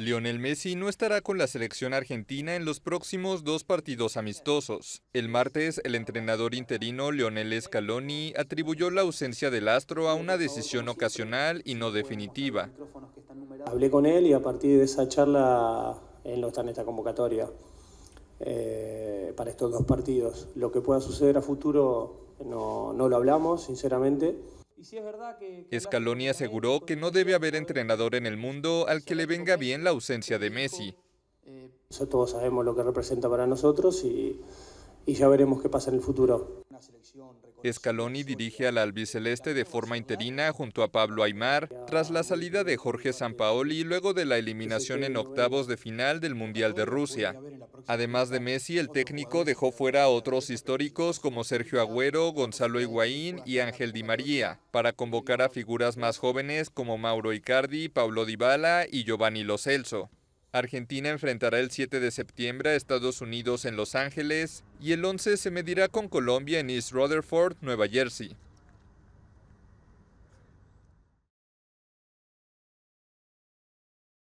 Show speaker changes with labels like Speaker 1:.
Speaker 1: Lionel Messi no estará con la selección argentina en los próximos dos partidos amistosos. El martes, el entrenador interino Lionel Scaloni atribuyó la ausencia del astro a una decisión ocasional y no definitiva.
Speaker 2: Hablé con él y a partir de esa charla él no está en esta convocatoria eh, para estos dos partidos. Lo que pueda suceder a futuro no, no lo hablamos, sinceramente.
Speaker 1: Scaloni aseguró que pues, no debe haber entrenador en el mundo al que le venga bien la ausencia de Messi. Eh, todos
Speaker 2: sabemos lo que representa para nosotros y, ya veremos qué pasa en el futuro.
Speaker 1: Scaloni dirige al albiceleste de forma interina junto a Pablo Aymar tras la salida de Jorge Sampaoli luego de la eliminación en octavos de final del Mundial de Rusia. Además de Messi, el técnico dejó fuera a otros históricos como Sergio Agüero, Gonzalo Higuaín y Ángel Di María, para convocar a figuras más jóvenes como Mauro Icardi, Pablo Dybala y Giovanni Lo Celso. Argentina enfrentará el 7 de septiembre a Estados Unidos en Los Ángeles y el 11 se medirá con Colombia en East Rutherford, Nueva Jersey.